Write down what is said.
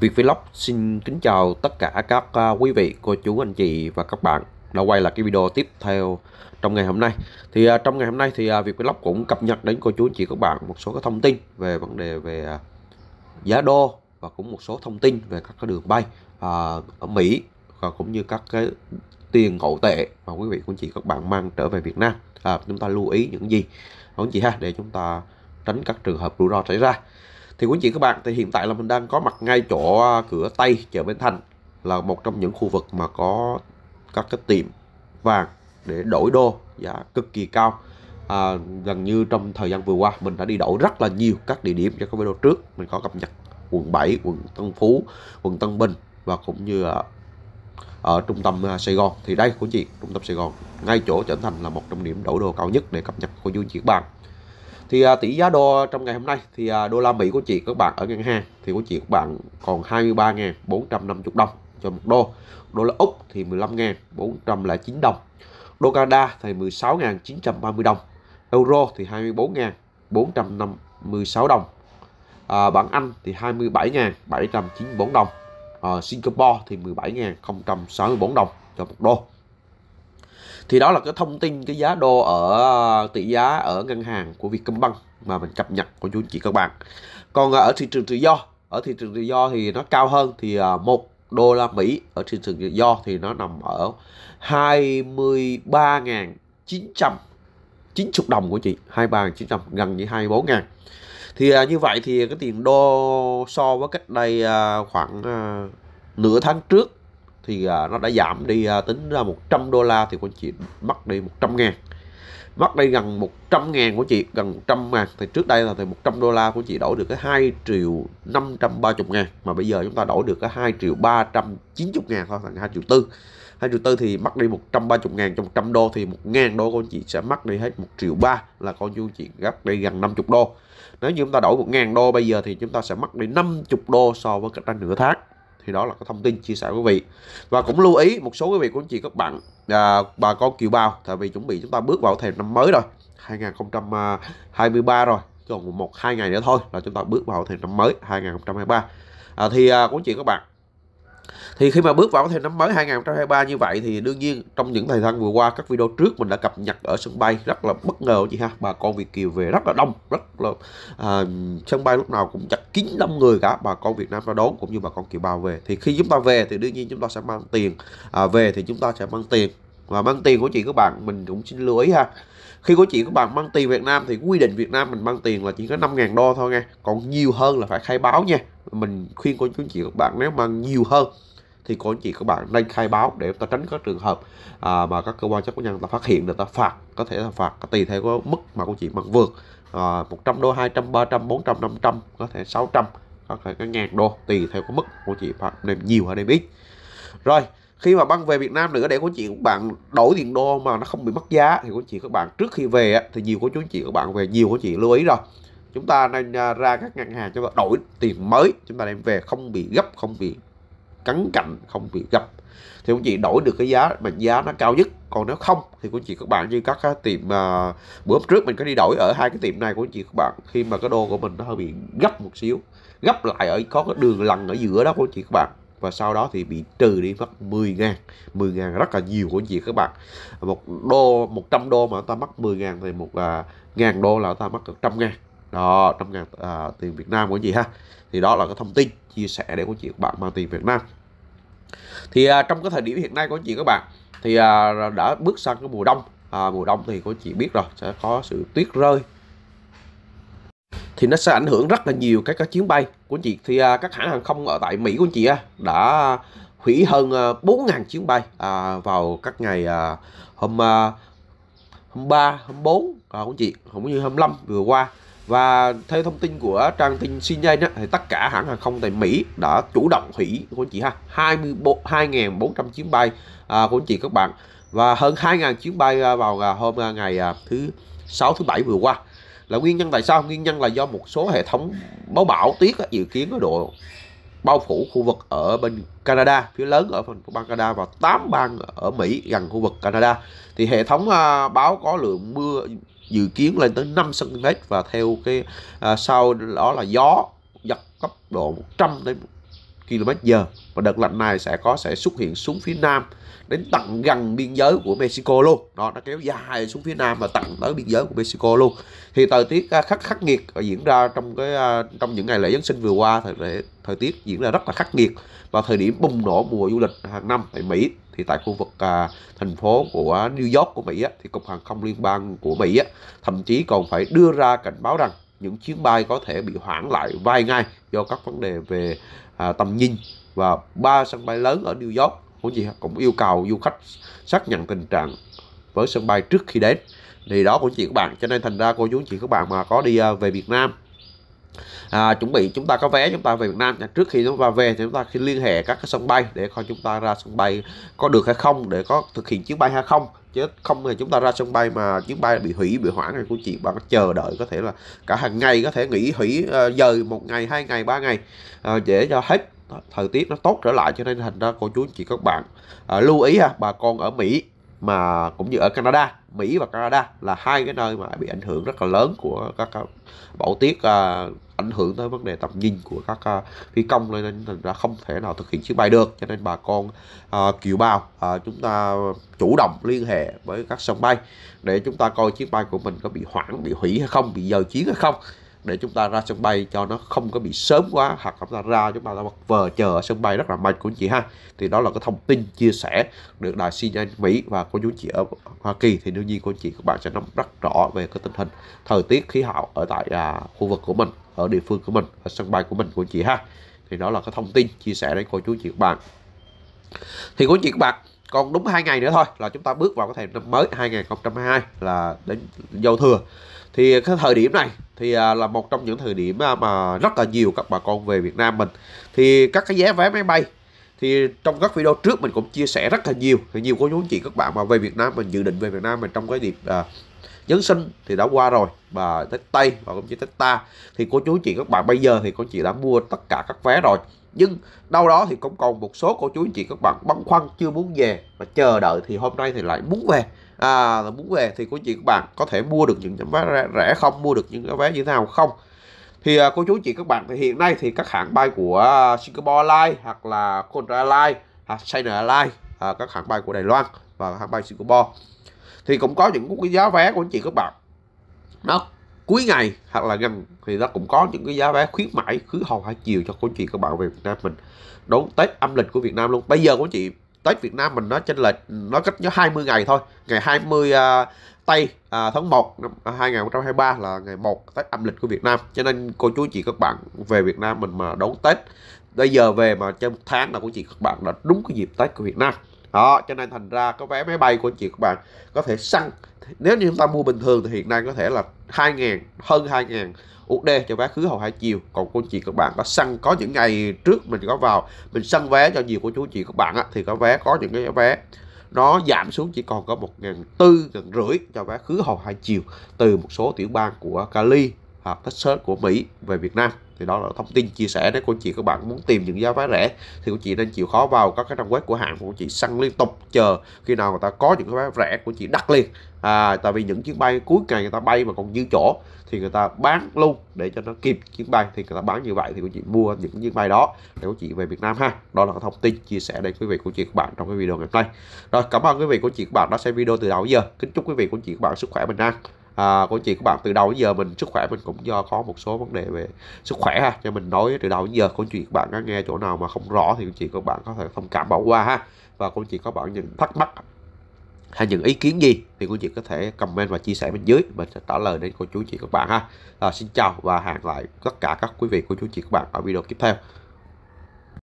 Việt Vlog xin kính chào tất cả các à, quý vị, cô chú, anh chị và các bạn đã quay lại cái video tiếp theo trong ngày hôm nay. Thì à, trong ngày hôm nay thì uh, Việt Vlog cũng cập nhật đến cô chú, anh chị các bạn một số cái thông tin về vấn đề về giá đô và cũng một số thông tin về các cái đường bay ở Mỹ và cũng như các cái tiền cậu tệ mà quý vị, cô chị các bạn mang trở về Việt Nam. À, chúng ta lưu ý những gì anh chị ha để chúng ta tránh các trường hợp rủi ro xảy ra thì quý chị các bạn thì hiện tại là mình đang có mặt ngay chỗ à, cửa Tây chợ Bến Thành là một trong những khu vực mà có các cái tiệm vàng để đổi đô giá cực kỳ cao à, gần như trong thời gian vừa qua mình đã đi đổi rất là nhiều các địa điểm cho các video trước mình có cập nhật quận 7 quận Tân Phú quận Tân Bình và cũng như ở trung tâm à, Sài Gòn thì đây của chị trung tâm Sài Gòn ngay chỗ trở thành là một trong điểm đổ đồ cao nhất để cập nhật của du chuyển bạn thì à, tỷ giá đô trong ngày hôm nay thì à, đô la Mỹ của chị các bạn ở ngân hàng thì của chị các bạn còn 23.450 đồng cho một đô đô la Úc thì 15.409 đồng đô Canada thì 16.930 đồng euro thì 24.456 đồng à, bảng Anh thì 27.794 đồng Ờ, Singapore thì 17.064 đồng cho một đô thì đó là cái thông tin cái giá đô ở ờ, tỷ giá ở ngân hàng của Vietcombank mà mình cập nhật của chú anh chị các bạn còn ờ, ở thị trường tự do ở thị trường tự do thì nó cao hơn thì một đô la Mỹ ở thị trường tự do thì nó nằm ở 23.990 đồng của chị 23.900 gần như 24.000 thì à, như vậy thì cái tiền đô so với cách đây à, khoảng à, nửa tháng trước thì à, nó đã giảm đi à, tính ra 100 đô la thì cô chị mất đi 100 ngàn mất đi gần 100 ngàn của chị gần 100 ngàn thì trước đây là thì 100 đô la của chị đổi được cái 2 triệu 530 ngàn mà bây giờ chúng ta đổi được cái 2 triệu 390 ngàn thôi thành 2 triệu 4 2 triệu tư thì mất đi 130 ngàn trong 100 đô thì 1 ngàn đô cô chị sẽ mất đi hết 1 triệu ba là con chú chị gấp đi gần 50 đô nếu như chúng ta đổi 1 ngàn đô bây giờ thì chúng ta sẽ mất đi 50 đô so với cách tranh nửa tháng thì đó là cái thông tin chia sẻ quý vị và cũng lưu ý một số quý vị của anh chị các bạn à, bà con kiều bào tại vì chuẩn bị chúng ta bước vào thềm năm mới rồi 2023 à, rồi còn một hai ngày nữa thôi là chúng ta bước vào thềm năm mới 2023 à, thì à, của anh chị các bạn thì khi mà bước vào thời năm mới 2023 như vậy thì đương nhiên trong những thời gian vừa qua các video trước mình đã cập nhật ở sân bay rất là bất ngờ chị ha bà con Việt kiều về rất là đông rất là à, sân bay lúc nào cũng chặt kín đông người cả bà con Việt Nam ra đón cũng như bà con kiều bào về thì khi chúng ta về thì đương nhiên chúng ta sẽ mang tiền à, về thì chúng ta sẽ mang tiền và mang tiền của chị các bạn mình cũng xin lưu ý ha khi của chị các bạn mang tiền Việt Nam thì quy định Việt Nam mình mang tiền là chỉ có 5.000 đô thôi nha còn nhiều hơn là phải khai báo nha mình khuyên của chúng chị các bạn nếu mang nhiều hơn thì cô anh chị các bạn nên khai báo để ta tránh các trường hợp à, mà các cơ quan chức năng ta phát hiện được ta phạt có thể là phạt tùy theo cái mức mà cô chị mang vượt à, 100 đô 200 300 400 500 có thể 600 có thể cái ngàn đô tùy theo cái mức cô chị phạt nên nhiều hay nên ít rồi khi mà băng về Việt Nam nữa để có chị các bạn đổi tiền đô mà nó không bị mất giá thì có chị các bạn trước khi về thì nhiều của chú chị các bạn về nhiều của chị lưu ý rồi chúng ta nên à, ra các ngân hàng cho ta đổi tiền mới chúng ta đem về không bị gấp không bị cắn cạnh không bị gấp thì quý chị đổi được cái giá mà giá nó cao nhất còn nếu không thì quý chị các bạn như các cái à, tiệm uh, bữa trước mình có đi đổi ở hai cái tiệm này của chị các bạn khi mà cái đô của mình nó hơi bị gấp một xíu gấp lại ở có cái đường lằn ở giữa đó của chị các bạn và sau đó thì bị trừ đi mất 10 ngàn 10 ngàn rất là nhiều của anh chị các bạn một đô 100 đô mà ta mất 10 ngàn thì một à, ngàn đô là ta mất được trăm ngàn đó trăm ngàn à, tiền Việt Nam của anh chị ha thì đó là cái thông tin chia sẻ để của chị các bạn mang tiền Việt Nam thì à, trong cái thời điểm hiện nay của anh chị các bạn thì à, đã bước sang cái mùa đông à, mùa đông thì của chị biết rồi sẽ có sự tuyết rơi thì nó sẽ ảnh hưởng rất là nhiều các, các chuyến bay của anh chị thì à, các hãng hàng không ở tại Mỹ của anh chị đã hủy hơn 4.000 à, chuyến bay à, vào các ngày hôm hôm 3, hôm 4 à, của anh chị cũng như hôm 25 vừa qua và theo thông tin của trang tin CNA thì tất cả hãng hàng không tại Mỹ đã chủ động hủy của anh chị ha 22 400 chuyến bay của anh chị các bạn và hơn 2.000 chuyến bay vào hôm ngày thứ sáu thứ bảy vừa qua là nguyên nhân tại sao nguyên nhân là do một số hệ thống báo bão tuyết dự kiến ở độ bao phủ khu vực ở bên Canada phía lớn ở phần của bang Canada và 8 bang ở Mỹ gần khu vực Canada thì hệ thống à, báo có lượng mưa dự kiến lên tới 5 cm và theo cái à, sau đó là gió giật cấp độ 100 đến km h và đợt lạnh này sẽ có sẽ xuất hiện xuống phía nam đến tận gần biên giới của Mexico luôn đó nó kéo dài xuống phía nam và tận tới biên giới của Mexico luôn thì thời tiết à, khắc khắc nghiệt diễn ra trong cái à, trong những ngày lễ Giáng sinh vừa qua thời thời tiết diễn ra rất là khắc nghiệt và thời điểm bùng nổ mùa du lịch hàng năm tại Mỹ thì tại khu vực à, thành phố của New York của Mỹ á, thì cục hàng không liên bang của Mỹ á, thậm chí còn phải đưa ra cảnh báo rằng những chuyến bay có thể bị hoãn lại vài ngày do các vấn đề về à, tầm nhìn và ba sân bay lớn ở New York cũng gì cũng yêu cầu du khách xác nhận tình trạng với sân bay trước khi đến thì đó của chị các bạn cho nên thành ra cô chú chị các bạn mà có đi à, về Việt Nam à, chuẩn bị chúng ta có vé chúng ta về Việt Nam trước khi chúng ta về thì chúng ta khi liên hệ các cái sân bay để coi chúng ta ra sân bay có được hay không để có thực hiện chuyến bay hay không chứ không thì chúng ta ra sân bay mà chuyến bay bị hủy bị hoãn thì của chị bạn chờ đợi có thể là cả hàng ngày có thể nghỉ hủy uh, một ngày hai ngày ba ngày uh, để cho hết thời tiết nó tốt trở lại cho nên thành ra cô chú chị các bạn uh, lưu ý ha bà con ở Mỹ mà cũng như ở Canada Mỹ và Canada là hai cái nơi mà bị ảnh hưởng rất là lớn của các bão tuyết à, ảnh hưởng tới vấn đề tầm nhìn của các à, phi công nên thành ra không thể nào thực hiện chuyến bay được cho nên bà con à, kiều bào chúng ta chủ động liên hệ với các sân bay để chúng ta coi chuyến bay của mình có bị hoãn bị hủy hay không bị dời chuyến hay không để chúng ta ra sân bay cho nó không có bị sớm quá hoặc chúng ta ra chúng ta đã vật vờ chờ ở sân bay rất là mệt của anh chị ha thì đó là cái thông tin chia sẻ được đài CNN Mỹ và cô chú chị ở Hoa Kỳ thì đương nhiên cô chị các bạn sẽ nắm rất rõ về cái tình hình thời tiết khí hậu ở tại à, khu vực của mình ở địa phương của mình ở sân bay của mình của chị ha thì đó là cái thông tin chia sẻ đến cô chú chị các bạn thì cô chị các bạn còn đúng hai ngày nữa thôi là chúng ta bước vào cái thời năm mới 2022 là đến giao thừa thì cái thời điểm này thì à, là một trong những thời điểm à, mà rất là nhiều các bà con về Việt Nam mình thì các cái giá vé máy bay thì trong các video trước mình cũng chia sẻ rất là nhiều thì nhiều cô chú anh chị các bạn mà về Việt Nam mình dự định về Việt Nam mình trong cái dịp à, Giáng sinh thì đã qua rồi và Tết Tây và cũng như Tết Ta thì cô chú chị các bạn bây giờ thì cô chị đã mua tất cả các vé rồi nhưng đâu đó thì cũng còn một số cô chú chị các bạn băn khoăn chưa muốn về và chờ đợi thì hôm nay thì lại muốn về à muốn về thì cô chị các bạn có thể mua được những tấm vé rẻ, không mua được những cái vé như thế nào không thì à, cô chú chị các bạn thì hiện nay thì các hãng bay của à, Singapore Airlines hoặc là Contra Airlines hoặc China Airlines à, các hãng bay của Đài Loan và hãng bay Singapore thì cũng có những cái giá vé của anh chị các bạn nó cuối ngày hoặc là gần thì nó cũng có những cái giá vé khuyến mãi khứ hồi hai chiều cho cô chị các bạn về Việt Nam mình đón Tết âm lịch của Việt Nam luôn bây giờ cô chị Tết Việt Nam mình nó chênh lệch nó cách nhớ 20 ngày thôi ngày 20 uh, à, Tây uh, tháng 1 năm 2023 à, là ngày 1 Tết âm lịch của Việt Nam cho nên cô chú chị các bạn về Việt Nam mình mà đón Tết bây giờ về mà trong tháng là cô chị các bạn là đúng cái dịp Tết của Việt Nam đó cho nên thành ra có vé máy bay của anh chị các bạn có thể săn nếu như chúng ta mua bình thường thì hiện nay có thể là 2.000 hơn 2.000 USD cho vé khứ hồi hai chiều còn anh chị các bạn có săn có những ngày trước mình có vào mình săn vé cho nhiều của chú chị các bạn á, thì có vé có những cái vé nó giảm xuống chỉ còn có một ngàn tư ngàn rưỡi cho vé khứ hồi hai chiều từ một số tiểu bang của Cali hoặc search của Mỹ về Việt Nam thì đó là thông tin chia sẻ đấy cô chị các bạn muốn tìm những giá vé rẻ thì cô chị nên chịu khó vào các cái trang web của hãng của chị săn liên tục chờ khi nào người ta có những cái vé rẻ của chị đặt liền à, tại vì những chuyến bay cuối ngày người ta bay mà còn dư chỗ thì người ta bán luôn để cho nó kịp chuyến bay thì người ta bán như vậy thì cô chị mua những chuyến bay đó để cô chị về Việt Nam ha đó là thông tin chia sẻ đây quý vị của chị các bạn trong cái video ngày hôm nay rồi cảm ơn quý vị của chị các bạn đã xem video từ đầu giờ kính chúc quý vị của chị các bạn sức khỏe bình an à, của chị các bạn từ đầu đến giờ mình sức khỏe mình cũng do có một số vấn đề về sức khỏe ha cho mình nói từ đầu đến giờ của chị các bạn có nghe chỗ nào mà không rõ thì của chị các bạn có thể thông cảm bỏ qua ha và của chị các bạn những thắc mắc hay những ý kiến gì thì cô chị có thể comment và chia sẻ bên dưới mình sẽ trả lời đến cô chú chị các bạn ha à, xin chào và hẹn lại tất cả các quý vị cô chú chị các bạn ở video tiếp theo